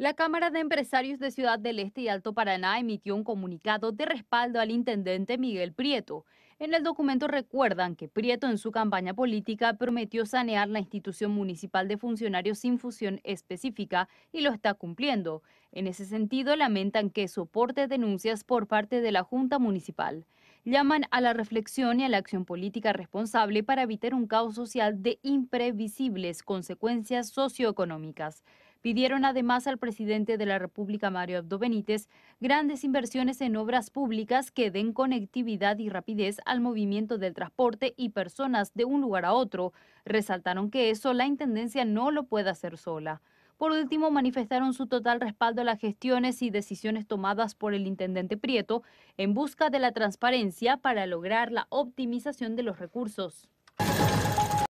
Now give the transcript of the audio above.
La Cámara de Empresarios de Ciudad del Este y Alto Paraná emitió un comunicado de respaldo al intendente Miguel Prieto. En el documento recuerdan que Prieto en su campaña política prometió sanear la institución municipal de funcionarios sin fusión específica y lo está cumpliendo. En ese sentido, lamentan que soporte denuncias por parte de la Junta Municipal. Llaman a la reflexión y a la acción política responsable para evitar un caos social de imprevisibles consecuencias socioeconómicas. Pidieron además al presidente de la República, Mario Abdo Benítez, grandes inversiones en obras públicas que den conectividad y rapidez al movimiento del transporte y personas de un lugar a otro. Resaltaron que eso la Intendencia no lo puede hacer sola. Por último, manifestaron su total respaldo a las gestiones y decisiones tomadas por el intendente Prieto en busca de la transparencia para lograr la optimización de los recursos.